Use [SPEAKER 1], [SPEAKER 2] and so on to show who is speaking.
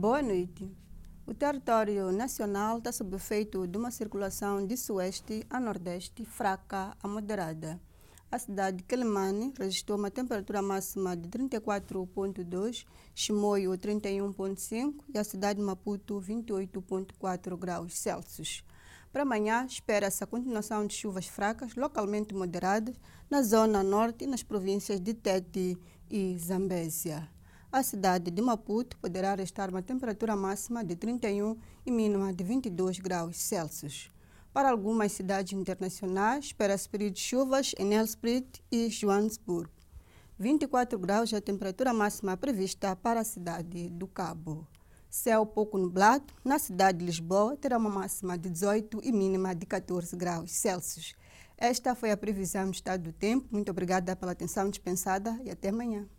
[SPEAKER 1] Boa noite. O território nacional está sob efeito de uma circulação de sueste a nordeste fraca a moderada. A cidade de Quelimane registrou uma temperatura máxima de 34,2, Chimoio 31,5 e a cidade de Maputo 28,4 graus Celsius. Para amanhã, espera-se a continuação de chuvas fracas, localmente moderadas, na zona norte e nas províncias de Tete e Zambésia a cidade de Maputo poderá registrar uma temperatura máxima de 31 e mínima de 22 graus Celsius. Para algumas cidades internacionais, espera-se período de chuvas em Nelspruit e Joanesburgo. 24 graus é a temperatura máxima prevista para a cidade do Cabo. Céu pouco nublado na cidade de Lisboa terá uma máxima de 18 e mínima de 14 graus Celsius. Esta foi a previsão do estado do tempo. Muito obrigada pela atenção dispensada e até amanhã.